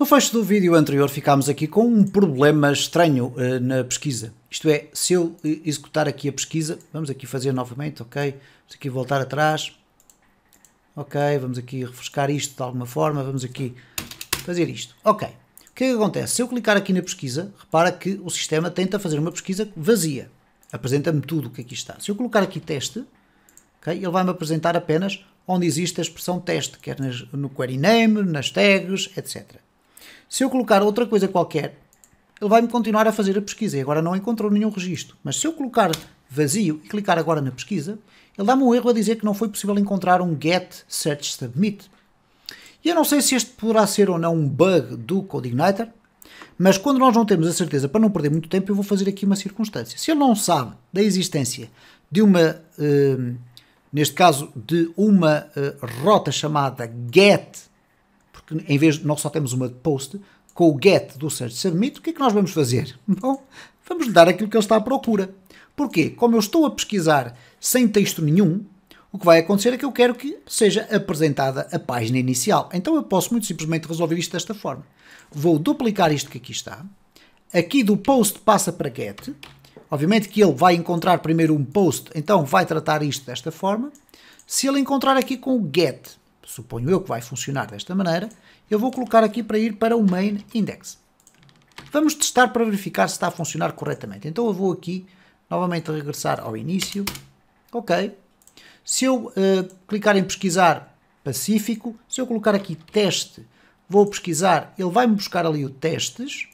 No fecho do vídeo anterior ficámos aqui com um problema estranho uh, na pesquisa. Isto é, se eu eh, executar aqui a pesquisa, vamos aqui fazer novamente, ok? Vamos aqui voltar atrás. Ok, vamos aqui refrescar isto de alguma forma, vamos aqui fazer isto. Ok, o que é que acontece? Se eu clicar aqui na pesquisa, repara que o sistema tenta fazer uma pesquisa vazia. Apresenta-me tudo o que aqui é está. Se eu colocar aqui teste, okay, ele vai-me apresentar apenas onde existe a expressão teste, quer no query name, nas tags, etc. Se eu colocar outra coisa qualquer, ele vai-me continuar a fazer a pesquisa. E agora não encontrou nenhum registro. Mas se eu colocar vazio e clicar agora na pesquisa, ele dá-me um erro a dizer que não foi possível encontrar um get search submit. E eu não sei se este poderá ser ou não um bug do CodeIgniter, mas quando nós não temos a certeza, para não perder muito tempo, eu vou fazer aqui uma circunstância. Se ele não sabe da existência de uma, uh, neste caso, de uma uh, rota chamada get que em vez de nós só temos uma post, com o get do search submit, o que é que nós vamos fazer? Bom, vamos lhe dar aquilo que ele está à procura. Porquê? Como eu estou a pesquisar sem texto nenhum, o que vai acontecer é que eu quero que seja apresentada a página inicial. Então eu posso muito simplesmente resolver isto desta forma. Vou duplicar isto que aqui está. Aqui do post passa para get. Obviamente que ele vai encontrar primeiro um post, então vai tratar isto desta forma. Se ele encontrar aqui com o get, suponho eu que vai funcionar desta maneira, eu vou colocar aqui para ir para o main index. Vamos testar para verificar se está a funcionar corretamente. Então eu vou aqui, novamente regressar ao início. Ok. Se eu uh, clicar em pesquisar Pacífico, se eu colocar aqui teste, vou pesquisar, ele vai-me buscar ali o testes,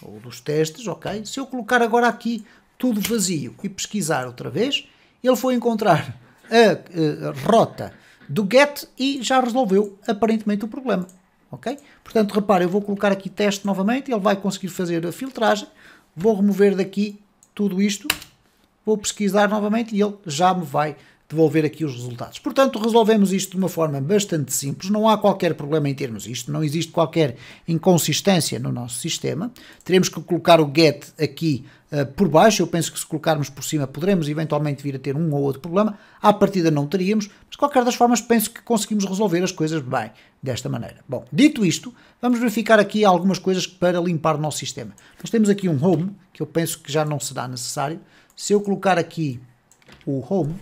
ou dos testes, ok. Se eu colocar agora aqui tudo vazio e pesquisar outra vez, ele foi encontrar a, a eh, rota do get e já resolveu aparentemente o problema. Ok? Portanto, repare, eu vou colocar aqui teste novamente, ele vai conseguir fazer a filtragem, vou remover daqui tudo isto, vou pesquisar novamente e ele já me vai devolver aqui os resultados. Portanto, resolvemos isto de uma forma bastante simples, não há qualquer problema em termos isto, não existe qualquer inconsistência no nosso sistema. Teremos que colocar o get aqui uh, por baixo, eu penso que se colocarmos por cima poderemos eventualmente vir a ter um ou outro problema, à partida não teríamos, mas de qualquer das formas penso que conseguimos resolver as coisas bem desta maneira. Bom, dito isto, vamos verificar aqui algumas coisas para limpar o nosso sistema. Nós temos aqui um home, que eu penso que já não será necessário, se eu colocar aqui o home,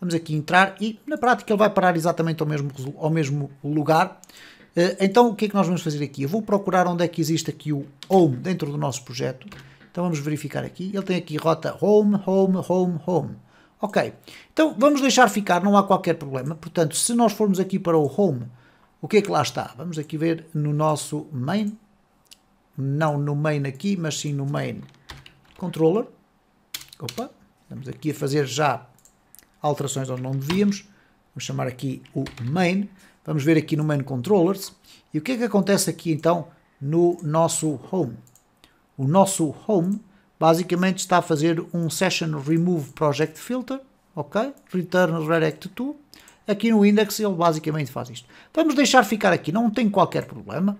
Vamos aqui entrar e na prática ele vai parar exatamente ao mesmo, ao mesmo lugar. Eh, então o que é que nós vamos fazer aqui? Eu vou procurar onde é que existe aqui o home dentro do nosso projeto. Então vamos verificar aqui. Ele tem aqui rota home, home, home, home. Ok, então vamos deixar ficar, não há qualquer problema. Portanto, se nós formos aqui para o home, o que é que lá está? Vamos aqui ver no nosso main. Não no main aqui, mas sim no main controller. Opa, estamos aqui a fazer já alterações onde não devíamos. Vamos chamar aqui o main. Vamos ver aqui no main controllers. E o que é que acontece aqui então no nosso home? O nosso home basicamente está a fazer um session remove project filter, ok? Return redirect to. Aqui no index ele basicamente faz isto. Vamos deixar ficar aqui, não tem qualquer problema.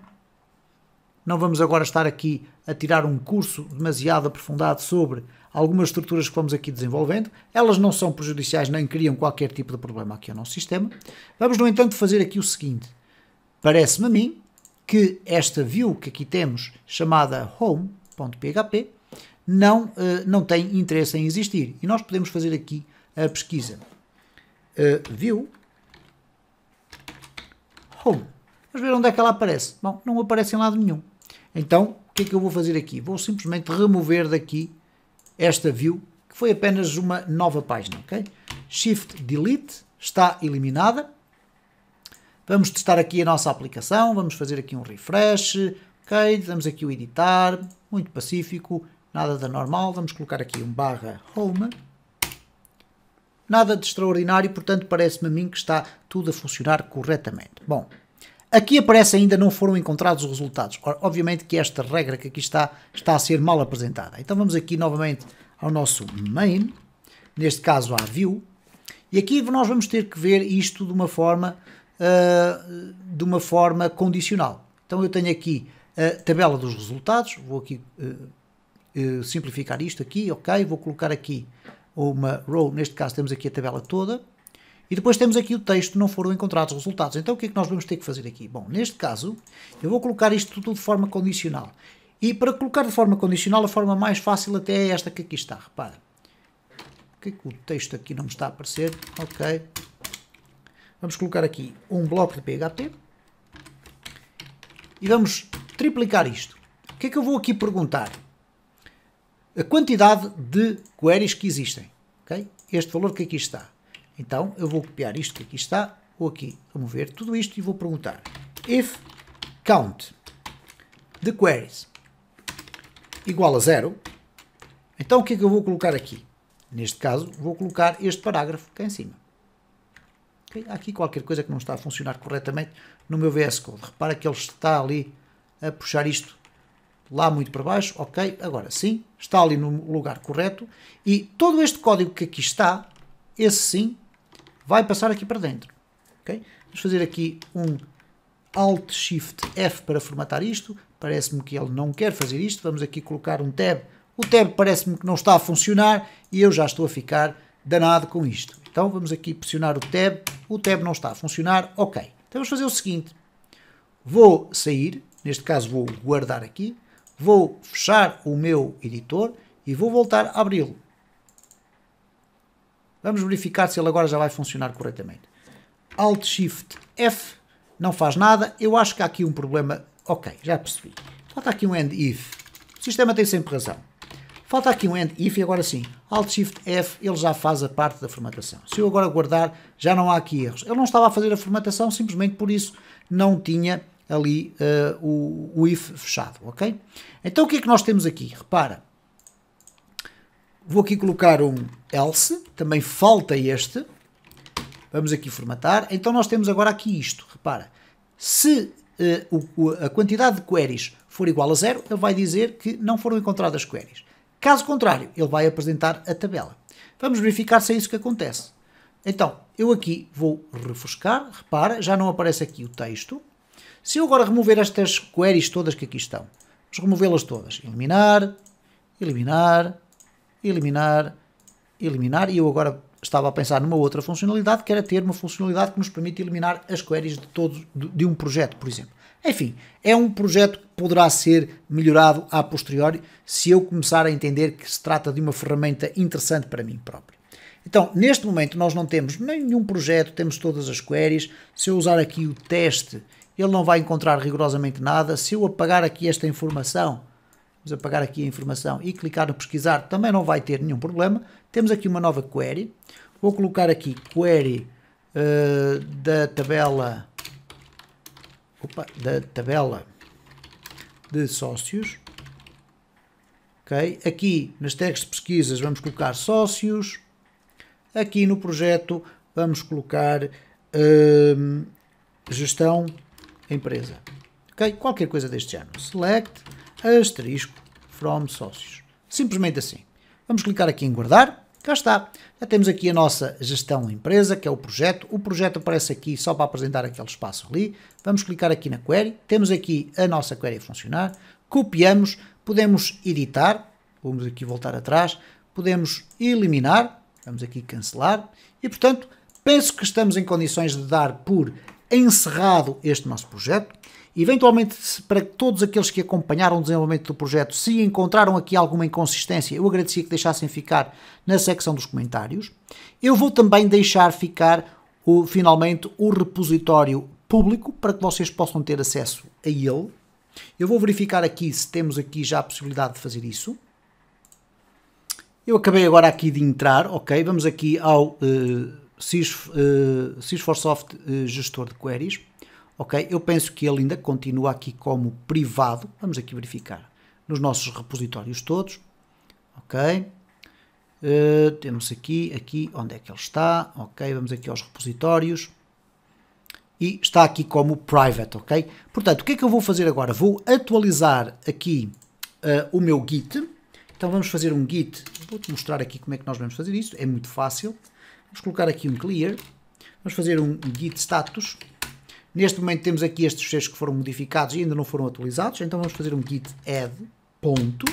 Não vamos agora estar aqui a tirar um curso demasiado aprofundado sobre algumas estruturas que vamos aqui desenvolvendo. Elas não são prejudiciais nem criam qualquer tipo de problema aqui ao nosso sistema. Vamos, no entanto, fazer aqui o seguinte. Parece-me a mim que esta view que aqui temos, chamada home.php, não, uh, não tem interesse em existir. E nós podemos fazer aqui a pesquisa. Uh, view home. Vamos ver onde é que ela aparece. Bom, não aparece em lado nenhum. Então, o que é que eu vou fazer aqui? Vou simplesmente remover daqui esta view, que foi apenas uma nova página, ok? Shift Delete, está eliminada. Vamos testar aqui a nossa aplicação, vamos fazer aqui um refresh, ok? Damos aqui o editar, muito pacífico, nada da normal. Vamos colocar aqui um barra home. Nada de extraordinário, portanto parece-me a mim que está tudo a funcionar corretamente. Bom, Aqui aparece ainda não foram encontrados os resultados. obviamente que esta regra que aqui está, está a ser mal apresentada. Então vamos aqui novamente ao nosso main, neste caso à view, e aqui nós vamos ter que ver isto de uma forma, uh, de uma forma condicional. Então eu tenho aqui a tabela dos resultados, vou aqui uh, uh, simplificar isto aqui, ok, vou colocar aqui uma row, neste caso temos aqui a tabela toda, e depois temos aqui o texto, não foram encontrados resultados. Então o que é que nós vamos ter que fazer aqui? Bom, neste caso, eu vou colocar isto tudo de forma condicional. E para colocar de forma condicional, a forma mais fácil até é esta que aqui está, repara. O que é que o texto aqui não me está a aparecer? Ok. Vamos colocar aqui um bloco de PHP. E vamos triplicar isto. O que é que eu vou aqui perguntar? A quantidade de queries que existem. Okay? Este valor que aqui está. Então eu vou copiar isto que aqui está, vou aqui, remover tudo isto e vou perguntar if count the queries igual a zero, então o que é que eu vou colocar aqui? Neste caso, vou colocar este parágrafo cá em cima. Okay? Há aqui qualquer coisa que não está a funcionar corretamente no meu VS Code. Repara que ele está ali a puxar isto lá muito para baixo, ok, agora sim, está ali no lugar correto, e todo este código que aqui está, esse sim, vai passar aqui para dentro. Okay? Vamos fazer aqui um Alt Shift F para formatar isto. Parece-me que ele não quer fazer isto. Vamos aqui colocar um tab. O tab parece-me que não está a funcionar e eu já estou a ficar danado com isto. Então vamos aqui pressionar o tab. O tab não está a funcionar. Ok. Então vamos fazer o seguinte. Vou sair. Neste caso vou guardar aqui. Vou fechar o meu editor e vou voltar a abri-lo. Vamos verificar se ele agora já vai funcionar corretamente. Alt Shift F não faz nada. Eu acho que há aqui um problema. Ok, já percebi. Falta aqui um end if. O sistema tem sempre razão. Falta aqui um end if e agora sim. Alt Shift F, ele já faz a parte da formatação. Se eu agora guardar, já não há aqui erros. Ele não estava a fazer a formatação, simplesmente por isso não tinha ali uh, o, o if fechado, ok? Então o que é que nós temos aqui? Repara, Vou aqui colocar um else, também falta este. Vamos aqui formatar. Então nós temos agora aqui isto, repara. Se uh, o, a quantidade de queries for igual a zero, ele vai dizer que não foram encontradas queries. Caso contrário, ele vai apresentar a tabela. Vamos verificar se é isso que acontece. Então, eu aqui vou refrescar, repara, já não aparece aqui o texto. Se eu agora remover estas queries todas que aqui estão, vamos removê-las todas, eliminar, eliminar, eliminar, eliminar. E eu agora estava a pensar numa outra funcionalidade, que era ter uma funcionalidade que nos permite eliminar as queries de, todo, de, de um projeto, por exemplo. Enfim, é um projeto que poderá ser melhorado a posteriori se eu começar a entender que se trata de uma ferramenta interessante para mim próprio. Então, neste momento nós não temos nenhum projeto, temos todas as queries. Se eu usar aqui o teste, ele não vai encontrar rigorosamente nada. Se eu apagar aqui esta informação, vamos apagar aqui a informação e clicar no pesquisar, também não vai ter nenhum problema. Temos aqui uma nova query. Vou colocar aqui query uh, da tabela opa, da tabela de sócios. Ok? Aqui nas tags de pesquisas vamos colocar sócios. Aqui no projeto vamos colocar uh, gestão empresa. Ok? Qualquer coisa deste género. Select asterisco from sócios. Simplesmente assim. Vamos clicar aqui em guardar. Cá está. Já temos aqui a nossa gestão empresa, que é o projeto. O projeto aparece aqui só para apresentar aquele espaço ali. Vamos clicar aqui na query. Temos aqui a nossa query a funcionar. Copiamos. Podemos editar. Vamos aqui voltar atrás. Podemos eliminar. Vamos aqui cancelar. E, portanto, penso que estamos em condições de dar por encerrado este nosso projeto. Eventualmente, para todos aqueles que acompanharam o desenvolvimento do projeto, se encontraram aqui alguma inconsistência, eu agradecia que deixassem ficar na secção dos comentários. Eu vou também deixar ficar, o, finalmente, o repositório público para que vocês possam ter acesso a ele. Eu vou verificar aqui se temos aqui já a possibilidade de fazer isso. Eu acabei agora aqui de entrar, ok, vamos aqui ao uh, eh, Cis, uh, eh, Cisforsoft uh, eh, Gestor de Queries. Ok? Eu penso que ele ainda continua aqui como privado. Vamos aqui verificar. Nos nossos repositórios todos. Ok? Uh, temos aqui, aqui, onde é que ele está. Ok? Vamos aqui aos repositórios. E está aqui como private, ok? Portanto, o que é que eu vou fazer agora? Vou atualizar aqui uh, o meu git. Então vamos fazer um git. Vou-te mostrar aqui como é que nós vamos fazer isto. É muito fácil. Vamos colocar aqui um clear. Vamos fazer um git status. Neste momento temos aqui estes fecheiros que foram modificados e ainda não foram atualizados, então vamos fazer um git add, ponto.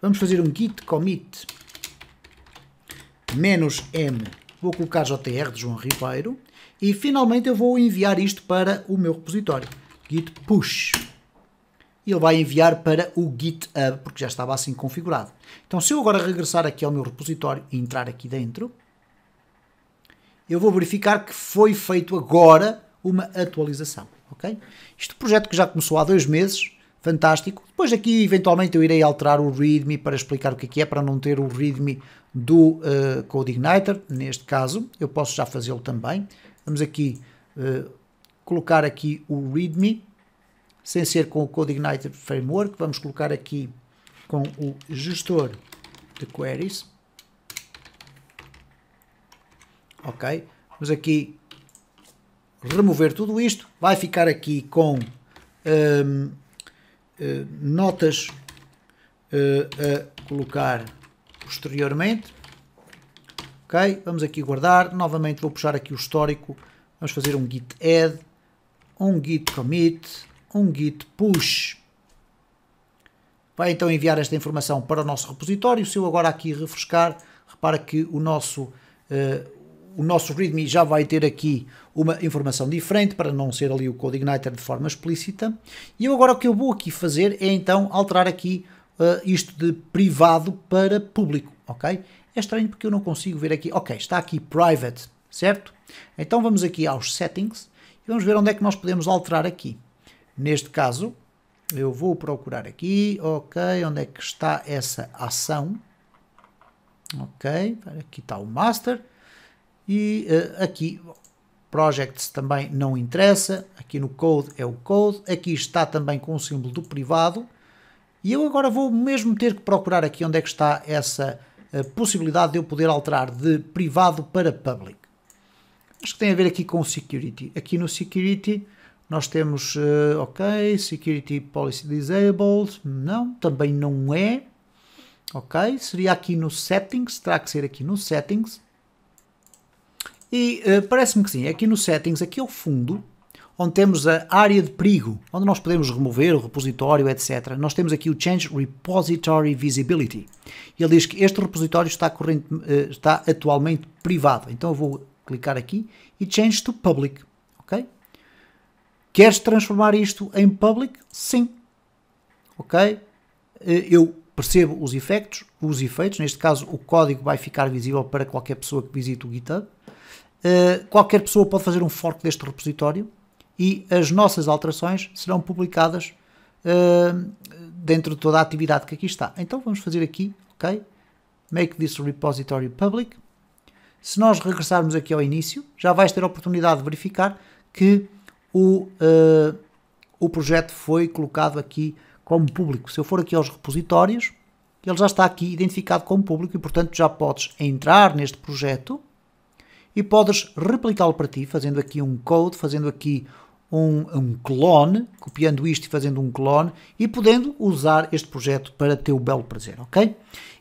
Vamos fazer um git commit menos M, vou colocar JR de João Ribeiro e finalmente eu vou enviar isto para o meu repositório, git push. Ele vai enviar para o GitHub, porque já estava assim configurado. Então se eu agora regressar aqui ao meu repositório e entrar aqui dentro, eu vou verificar que foi feito agora uma atualização, ok? Isto é um projeto que já começou há dois meses, fantástico. Depois aqui, eventualmente, eu irei alterar o README para explicar o que é, que é para não ter o README do uh, eh, Code Igniter, neste caso. Eu posso já fazê-lo também. Vamos aqui uh, colocar aqui o README, sem ser com o Code Igniter Framework. Vamos colocar aqui com o gestor de queries. Ok, vamos aqui remover tudo isto, vai ficar aqui com hum, eh, notas eh, a colocar posteriormente. Ok, vamos aqui guardar, novamente vou puxar aqui o histórico, vamos fazer um git add, um git commit, um git push. Vai então enviar esta informação para o nosso repositório, se eu agora aqui refrescar, repara que o nosso, eh, o nosso README já vai ter aqui uma informação diferente para não ser ali o Code Igniter de forma explícita. E eu agora o que eu vou aqui fazer é então alterar aqui uh, isto de privado para público, ok? É estranho porque eu não consigo ver aqui. Ok, está aqui private, certo? Então vamos aqui aos settings e vamos ver onde é que nós podemos alterar aqui. Neste caso, eu vou procurar aqui, ok, onde é que está essa ação? Ok, aqui está o master. E uh, aqui, projects também não interessa, aqui no code é o code, aqui está também com o símbolo do privado, e eu agora vou mesmo ter que procurar aqui onde é que está essa eh, possibilidade de eu poder alterar de privado para public. Acho que tem a ver aqui com o security. Aqui no security nós temos, uh, ok, security policy disabled, não, também não é, ok, seria aqui no settings, terá que ser aqui no settings, e uh, parece-me que sim, aqui no settings, aqui ao fundo, onde temos a área de perigo, onde nós podemos remover o repositório, etc. Nós temos aqui o Change Repository Visibility. Ele diz que este repositório está, corrente, uh, está atualmente privado. Então eu vou clicar aqui e Change to Public. Ok? Queres transformar isto em public? Sim. Ok? Uh, eu percebo os efeitos, os efeitos, neste caso o código vai ficar visível para qualquer pessoa que visite o GitHub. Uh, qualquer pessoa pode fazer um fork deste repositório e as nossas alterações serão publicadas uh, dentro de toda a atividade que aqui está. Então vamos fazer aqui, ok? Make this repository public. Se nós regressarmos aqui ao início, já vais ter a oportunidade de verificar que o, uh, o projeto foi colocado aqui como público. Se eu for aqui aos repositórios, ele já está aqui identificado como público e, portanto, já podes entrar neste projeto e podes replicá-lo para ti, fazendo aqui um code, fazendo aqui um, um, clone, copiando isto e fazendo um clone e podendo usar este projeto para teu belo prazer, ok?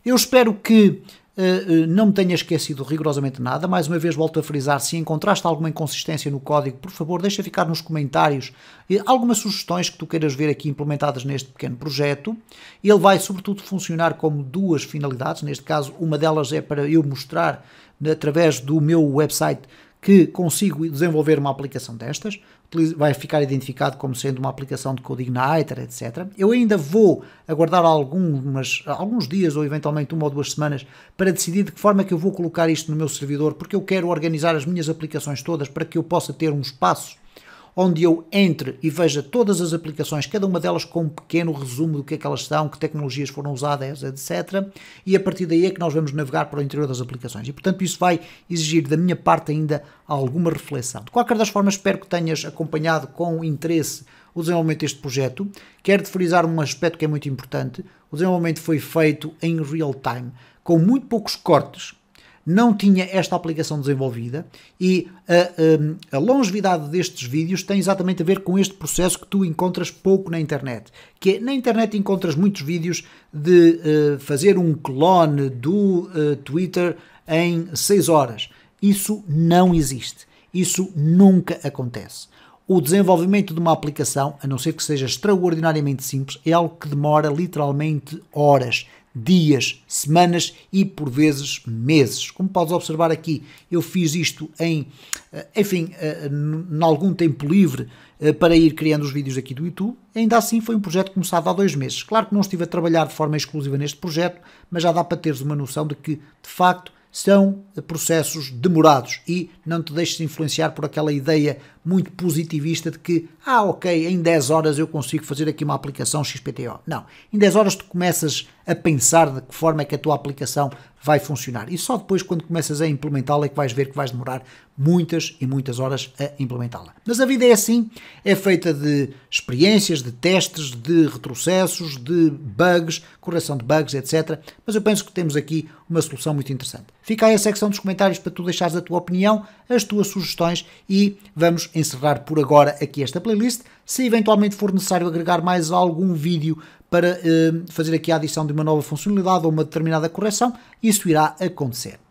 Eu espero que eh, eh, não me tenha esquecido rigorosamente nada. Mais uma vez volto a frisar, se encontraste alguma inconsistência no código, por favor, deixa ficar nos comentários eh, algumas sugestões que tu queiras ver aqui implementadas neste pequeno projeto. Ele vai sobretudo funcionar como duas finalidades, neste caso uma delas é para eu mostrar através do meu website que consigo desenvolver uma aplicação destas, vai ficar identificado como sendo uma aplicação de código Igniter, etc. Eu ainda vou aguardar algumas, alguns dias ou eventualmente uma ou duas semanas para decidir de que forma é que eu vou colocar isto no meu servidor, porque eu quero organizar as minhas aplicações todas para que eu possa ter um espaço onde eu entre e veja todas as aplicações, cada uma delas com um pequeno resumo do que é que elas são, que tecnologias foram usadas, etc. E a partir daí é que nós vamos navegar para o interior das aplicações. E portanto isso vai exigir da minha parte ainda alguma reflexão. De qualquer das formas, espero que tenhas acompanhado com interesse o desenvolvimento deste projeto. Quero te frisar um aspecto que é muito importante. O desenvolvimento foi feito em real time, com muito poucos cortes não tinha esta aplicação desenvolvida e a, a, a, longevidade destes vídeos tem exatamente a ver com este processo que tu encontras pouco na internet. Que é, na internet encontras muitos vídeos de uh, fazer um clone do uh, Twitter em 6 horas. Isso não existe. Isso nunca acontece. O desenvolvimento de uma aplicação, a não ser que seja extraordinariamente simples, é algo que demora literalmente horas dias, semanas e por vezes meses. Como podes observar aqui, eu fiz isto em, eh, enfim, em eh, algum tempo livre eh, para ir criando os vídeos aqui do YouTube. Ainda assim foi um projeto começado há dois meses. Claro que não estive a trabalhar de forma exclusiva neste projeto, mas já dá para teres uma noção de que, de facto, são processos demorados e não te deixes influenciar por aquela ideia muito positivista de que, ah, ok, em 10 horas eu consigo fazer aqui uma aplicação XPTO. Não, em 10 horas tu começas a pensar de que forma é que a tua aplicação vai funcionar. E só depois, quando começas a implementá-la, é que vais ver que vais demorar muitas e muitas horas a implementá-la. Mas a vida é assim, é feita de experiências, de testes, de retrocessos, de bugs, correção de bugs, etc. Mas eu penso que temos aqui uma solução muito interessante. Fica aí a secção dos comentários para tu deixares a tua opinião, as tuas sugestões e vamos encerrar por agora aqui esta playlist. Se eventualmente for necessário agregar mais algum vídeo para eh, fazer aqui a adição de uma nova funcionalidade ou uma determinada correção, isso irá acontecer.